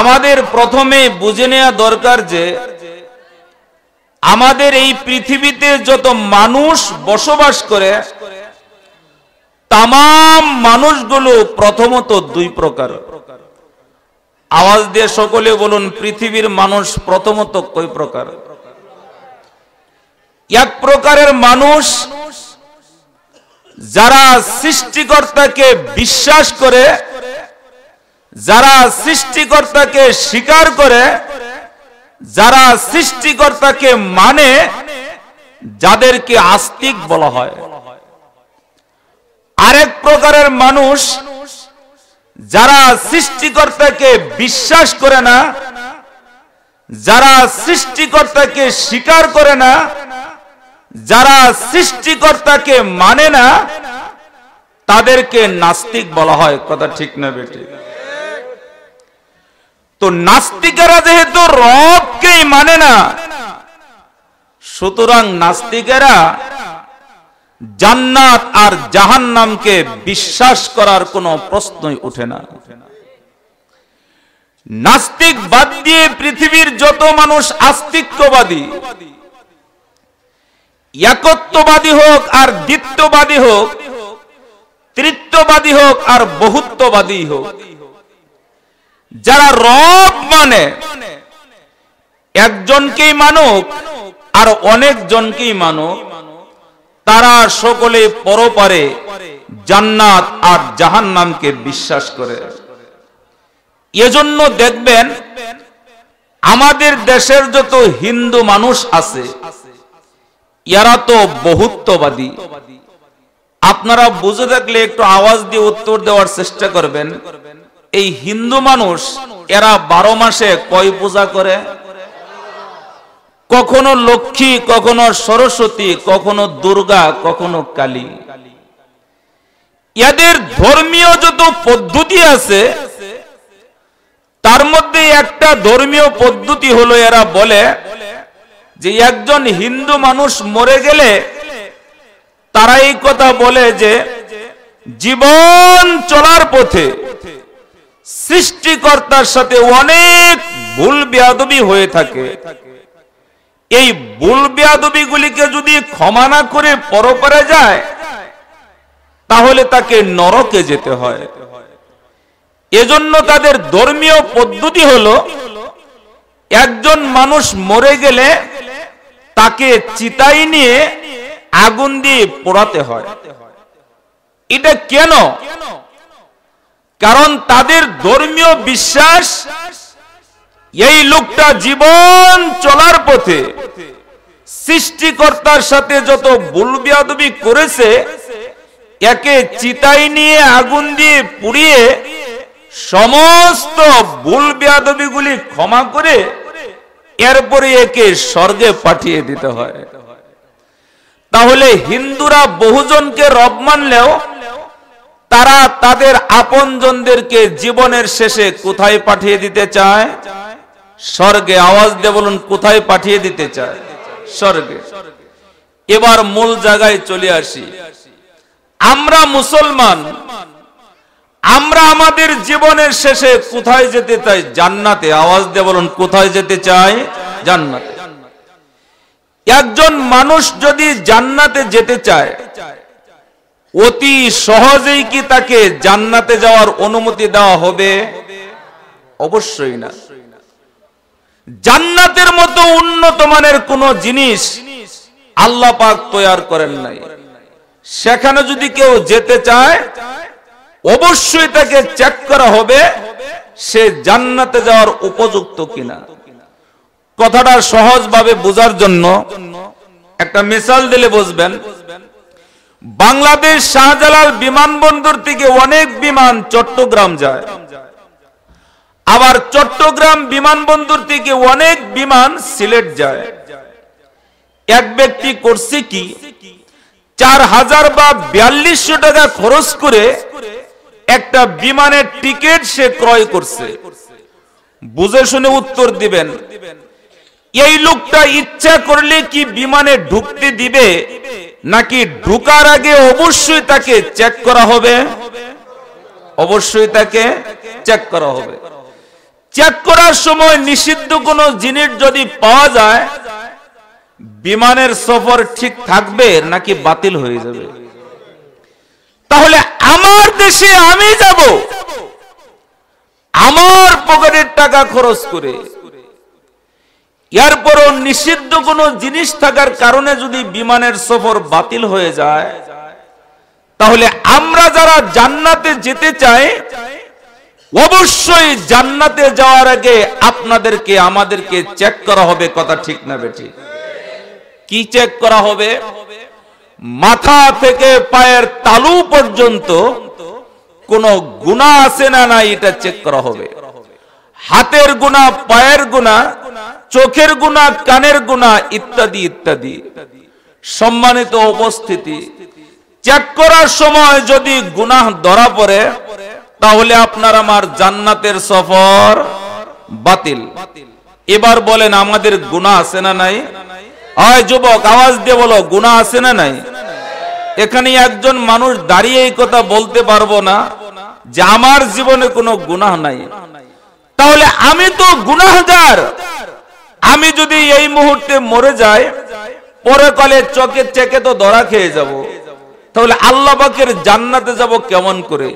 আমাদের প্রথমে বুঝে নেওয়া দরকার যে আমাদের এই পৃথিবীতে যত মানুষ বসবাস করে তাম মানুষগুলো প্রথমত দুই প্রকার আওয়াজ দিয়ে সকলে বলুন পৃথিবীর মানুষ প্রথমত কই প্রকার এক প্রকারের মানুষ যারা সৃষ্টিকর্তাকে বিশ্বাস করে যারা সৃষ্টিকর্তাকে স্বীকার করে যারা সৃষ্টিকর্তাকে মানে যাদেরকে আস্তিক বলা হয় আরেক প্রকারের মানুষ যারা সৃষ্টিকর্তাকে বিশ্বাস করে না যারা সৃষ্টিকর্তাকে স্বীকার করে না যারা সৃষ্টিকর্তাকে মানে না তাদেরকে নাস্তিক বলা হয় কথা ঠিক না বেটি তো নাস্তিকেরা যেহেতু রবকেই মানে না সুতরাং নাস্তিকেরা জান্নাত আর জাহান্নামকে বিশ্বাস করার কোনো প্রশ্নই ওঠে না নাস্তিক বাদ দিয়ে পৃথিবীর যত মানুষ আস্তিক্যবাদী একত্ববাদী হোক আর দ্বিত্ববাদী হোক তৃত্ববাদী হোক আর বহুত্ববাদী হোক যারা রব মানে একজনকেই মানুক আর অনেক জনকেই মানুক তারা সকলে পরপারে জান্নাত আর জাহান নামকে বিশ্বাস করে এজন্য দেখবেন আমাদের দেশের যত হিন্দু মানুষ আছে এরা তো বহুত্ববাদী আপনারা বুঝে থাকলে একটু আওয়াজ দিয়ে উত্তর দেওয়ার চেষ্টা করবেন এই হিন্দু মানুষ এরা বারো মাসে কয় পূজা করে কখনো লক্ষ্মী কখনো সরস্বতী কখনো দুর্গা কখনো কালী এদের ধর্মীয় যত পদ্ধতি আছে তার মধ্যে একটা ধর্মীয় পদ্ধতি হলো এরা বলে যে একজন হিন্দু মানুষ মরে গেলে তারা এই কথা বলে যে জীবন চলার পথে সৃষ্টিকর্তার সাথে অনেক ভুল বেয়াদবি হয়ে থাকে এই ভুল বেয়াদবি গুলিকে যদি ক্ষমা না করে পরপরে যায় তাহলে তাকে নরকে যেতে হয় এজন্য তাদের ধর্মীয় পদ্ধতি হলো একজন মানুষ মরে গেলে তাকে চিতাই নিয়ে আগুন দিয়ে পোড়াতে হয় এটা কেন কারণ তাদের ধর্মীয় বিশ্বাস এই লোকটা জীবন চলার পথে সৃষ্টিকর্তার সাথে যত বুলবিয়াদবি করেছে একে চিতাই নিয়ে আগুন দিয়ে পুড়িয়ে সমস্ত ভুল বেয়াদবিগুলি ক্ষমা করে এরপরে একে স্বর্গে পাঠিয়ে দিতে হয় তাহলে হিন্দুরা বহুজনকে রব মানলেও তারা তাদের আপনজনদেরকে জীবনের শেষে কোথায় পাঠিয়ে দিতে চায় স্বর্গে আওয়াজ দিয়ে বলুন কোথায় পাঠিয়ে দিতে চায় স্বর্গে এবার মূল জায়গায় চলে আসি আমরা মুসলমান আমরা আমাদের জীবনের শেষে কোথায় যেতে চাই জান্নাতে আওয়াজ দিয়ে বলুন কোথায় যেতে চাই জান্নাতে একজন মানুষ যদি জান্নাতে যেতে চায় অতি সহজেই কি তাকে জান্নাতে যাওয়ার অনুমতি দেওয়া হবে অবশ্যই না জান্নাতের মতো উন্নত মানের কোন জিনিস আল্লাহ পাক তৈয়ার করেন নাই সেখানে যদি কেউ যেতে চায় অবশ্যই তাকে চেক করা হবে সে জান্নাতে যাওয়ার উপযুক্ত কিনা কথাটা সহজভাবে বোঝার জন্য একটা মিসাল দিলে বুঝবেন বাংলাদেশ শাহজালাল বিমানবন্দর থেকে অনেক বিমান চট্টগ্রাম যায় আবার চট্টগ্রাম বিমানবন্দর থেকে অনেক বিমান সিলেট যায় এক ব্যক্তি করছে কি চার হাজার বা বিয়াল্লিশশো টাকা খরচ করে একটা বিমানের টিকিট সে ক্রয় করছে বুঝে শুনে উত্তর দিবেন এই লোকটা ইচ্ছা করলে কি বিমানে ঢুকতে দিবে নাকি ঢুকার আগে অবশ্যই তাকে চেক করা হবে অবশ্যই তাকে চেক করা হবে চেক করার সময় নিষিদ্ধ কোনো জিনিস যদি পাওয়া যায় বিমানের সফর ঠিক থাকবে নাকি বাতিল হয়ে যাবে তাহলে আমার দেশে আমি যাব আমার পকেটের টাকা খরচ করে এরপরও নিষিদ্ধ কোনো জিনিস থাকার কারণে যদি বিমানের সফর বাতিল হয়ে যায় তাহলে আমরা যারা জান্নাতে যেতে চাই অবশ্যই জান্নাতে যাওয়ার আগে আপনাদেরকে আমাদেরকে চেক করা হবে কথা ঠিক না বেঠি কি চেক করা হবে মাথা থেকে পায়ের তালু পর্যন্ত কোন গুণা আছে না না এটা চেক করা হবে হাতের গুণা পায়ের গুণা চোখের গুণা কানের গুণা ইত্যাদি ইত্যাদি সম্মানিত উপস্থিতি চেক করার সময় যদি গুনা ধরা পড়ে তাহলে আপনার আমার জান্নাতের সফর বাতিল এবার বলেন আমাদের গুণা আছে না নাই হয় যুবক আওয়াজ দিয়ে বলো গুণা আছে না নাই এখানে একজন মানুষ দাঁড়িয়ে এই কথা বলতে পারবো না যে আমার জীবনে কোনো গুনাহ নাই তাহলে আমি তো গুনাহগার আমি যদি এই মুহূর্তে মরে যাই পরে কলে চকে চেকে তো ধরা খেয়ে যাব তাহলে আল্লাহ পাকের জান্নাতে যাব কেমন করে